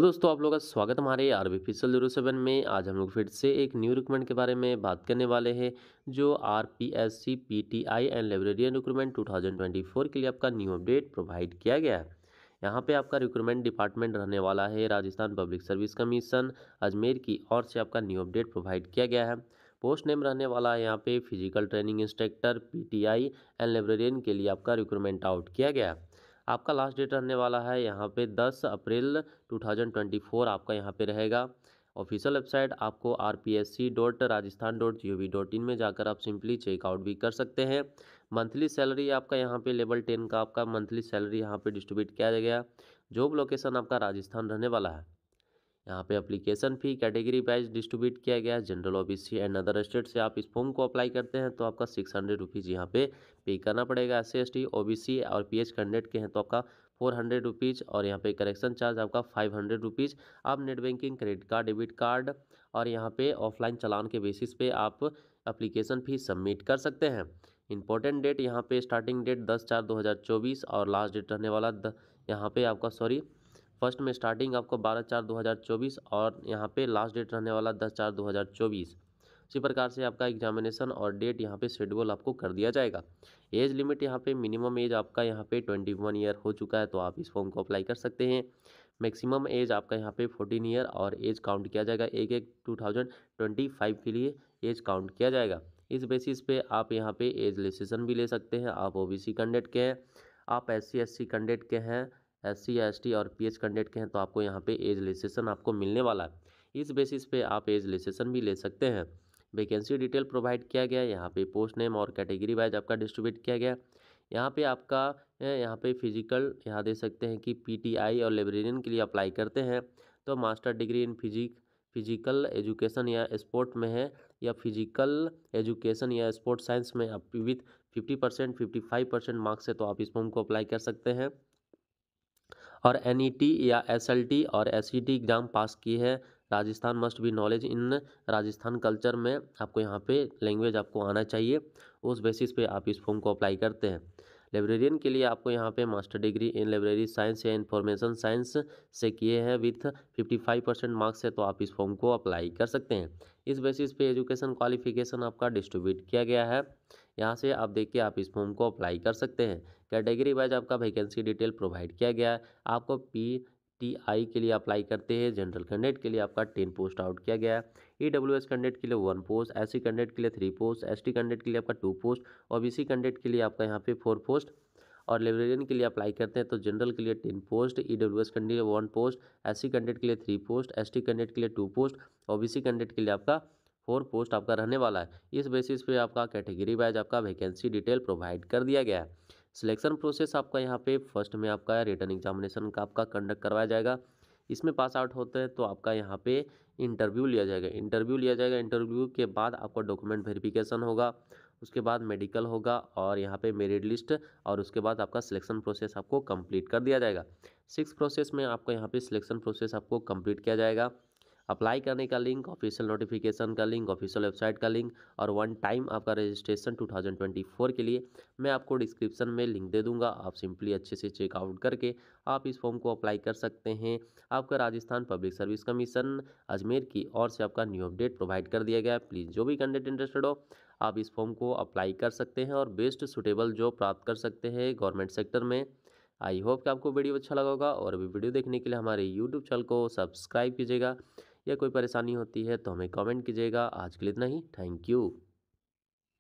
तो दोस्तों आप लोगों का स्वागत हमारे आर बी फिसल जीरो सेवन में आज हम लोग फिर से एक न्यू रिक्रूटमेंट के बारे में बात करने वाले हैं जो R P S C P T I and librarian recruitment two thousand twenty four के लिए आपका न्यू अपडेट प्रोवाइड किया गया है यहाँ पे आपका रिक्रूटमेंट डिपार्टमेंट रहने वाला है Rajasthan public service commission Ajmer की ओर से आपका न्यू अपडेट प्रोवाइड किया गया है पोस्ट नेम रहने वाला है यहाँ पे physical training instructor P T I and librarian के लिए आपका रिक्रूटमेंट आउट किया गया है आपका लास्ट डेट रहने वाला है यहाँ पे 10 अप्रैल 2024 आपका यहाँ पे रहेगा ऑफिशियल वेबसाइट आपको R P S C dot Rajasthan dot G O V dot in में जाकर आप सिंपली चेकआउट भी कर सकते हैं मंथली सैलरी आपका यहाँ पे लेवल टेन का आपका मंथली सैलरी यहाँ पे डिस्ट्रीब्यूट किया गया जॉब लोकेशन आपका राजस्थान रहने वाला है यहाँ पे application fee category wise distribute किया गया है general OBC and other state से आप इस फॉर्म को अप्लाई करते हैं तो आपका सिक्स हंड्रेड रुपीज़ यहाँ पे पे करना पड़ेगा एस सी ओबीसी और एच कैंडिडेट के हैं तो आपका फोर हंड्रेड रुपीज़ और यहाँ पे करेक्शन चार्ज आपका फाइव हंड्रेड रुपीज़ आप net banking credit card debit card और यहाँ पे ऑफलाइन चलान के बेसिस पे आप अप्लीकेशन फ़ी सबमिट कर सकते हैं इंपॉर्टेंट डेट यहाँ पे स्टार्टिंग डेट दस चार दो हज़ार चौबीस और लास्ट डेट रहने वाला यहाँ पे आपका सॉरी फर्स्ट में स्टार्टिंग आपको बारह चार दो हज़ार चौबीस और यहाँ पे लास्ट डेट रहने वाला दस चार दो हज़ार चौबीस इसी प्रकार से आपका एग्जामिनेशन और डेट यहाँ पे शेड्यूल आपको कर दिया जाएगा एज लिमिट यहाँ पे मिनिमम एज आपका यहाँ पे ट्वेंटी वन ईयर हो चुका है तो आप इस फॉर्म को अप्लाई कर सकते हैं मैक्सिमम एज आपका यहाँ पे फोर्टीन ईयर और एज काउंट किया जाएगा एक एक टू थाउजेंड ट्वेंटी फाइव के लिए एज काउंट किया जाएगा इस बेसिस पे आप यहाँ पे एज लिसेशन भी ले सकते हैं आप ओ बी सी कैंडिडेट के हैं आप एस सी कैंडिडेट के हैं एस सी एस टी और पी एच कैंडिडेट के हैं तो आपको यहाँ पे एज लिस्टेशन आपको मिलने वाला है इस बेसिस पे आप एज लिस्टेशन भी ले सकते हैं वैकेंसी डिटेल प्रोवाइड किया गया है यहाँ पे पोस्ट नेम और कैटेगरी वाइज आपका डिस्ट्रीब्यूट किया गया यहाँ पे आपका यहाँ पे फिजिकल यहाँ दे सकते हैं कि आई और लाइब्रेरियन के लिए अप्लाई करते हैं तो master degree in physic physical education या स्पोर्ट में है या फिजिकल एजुकेशन या स्पोर्ट साइंस में आप with fifty percent fifty five percent marks है तो आप इस फॉर्म को अप्लाई कर सकते हैं और एन e या एस और एस एग्ज़ाम पास की है Rajasthan must be knowledge in Rajasthan culture में आपको यहाँ पे लैंग्वेज आपको आना चाहिए उस बेसिस पे आप इस फॉर्म को अप्लाई करते हैं लाइब्रेरियन के लिए आपको यहाँ पे master degree in library science या इन्फॉर्मेशन साइंस से किए हैं विथ 55 परसेंट मार्क्स है तो आप इस फॉर्म को अप्लाई कर सकते हैं इस बेसिस पे एजुकेशन क्वालिफिकेशन आपका डिस्ट्रीब्यूट किया गया है यहाँ से आप देख के आप इस फॉर्म को अप्लाई कर सकते हैं कैटेगरी वाइज आपका वैकेंसी डिटेल प्रोवाइड किया गया है आपको पी टी आई के लिए अप्लाई करते हैं जनरल कैंडिडेट के लिए आपका टेन पोस्ट आउट किया गया है ई डब्ल्यू एस कैंडिडेट के लिए one post S C candidate के लिए three post S T candidate के लिए आपका टू पोस्ट और बी सी कैंडिडेट के लिए आपका यहाँ पे फोर पोस्ट और लाइब्रेरियन के लिए अप्लाई करते हैं तो जनरल के लिए ten post E W S candidate one post S C candidate के लिए three post S T candidate के लिए टू पोस्ट और बी सी कैंडिडेट के लिए आपका फोर पोस्ट आपका रहने वाला है इस बेसिस पे आपका कैटेगरी वाइज आपका वैकेंसी डिटेल प्रोवाइड कर दिया गया है सिलेक्शन प्रोसेस आपका यहाँ पे फर्स्ट में आपका रिटर्न एग्जामिनेशन का आपका कंडक्ट करवाया जाएगा इसमें पास आउट होते हैं तो आपका यहाँ पे इंटरव्यू लिया जाएगा इंटरव्यू लिया जाएगा इंटरव्यू के बाद आपका डॉक्यूमेंट वेरिफिकेशन होगा उसके बाद मेडिकल होगा और यहाँ पे मेरिट लिस्ट और उसके बाद आपका सिलेक्शन प्रोसेस आपको कंप्लीट कर दिया जाएगा सिक्स प्रोसेस में आपका यहाँ पे सिलेक्शन प्रोसेस आपको कंप्लीट किया जाएगा अप्लाई करने का लिंक ऑफिशियल नोटिफिकेशन का लिंक ऑफिशियल वेबसाइट का लिंक और वन टाइम आपका रजिस्ट्रेशन 2024 के लिए मैं आपको डिस्क्रिप्शन में लिंक दे दूंगा आप सिंपली अच्छे से चेकआउट करके आप इस फॉर्म को अप्लाई कर सकते हैं आपका Rajasthan public service commission Ajmer की ओर से आपका न्यू अपडेट प्रोवाइड कर दिया गया है प्लीज़ जो भी कैंडिडेट इंटरेस्टेड हो आप इस फॉर्म को अप्लाई कर सकते हैं और बेस्ट सुटेबल जॉब प्राप्त कर सकते हैं गवर्नमेंट सेक्टर में आई होप कि आपको वीडियो अच्छा लगा होगा और अभी वीडियो देखने के लिए हमारे यूट्यूब चैनल को सब्सक्राइब कीजिएगा या कोई परेशानी होती है तो हमें कमेंट कीजिएगा आज के लिए इतना ही थैंक यू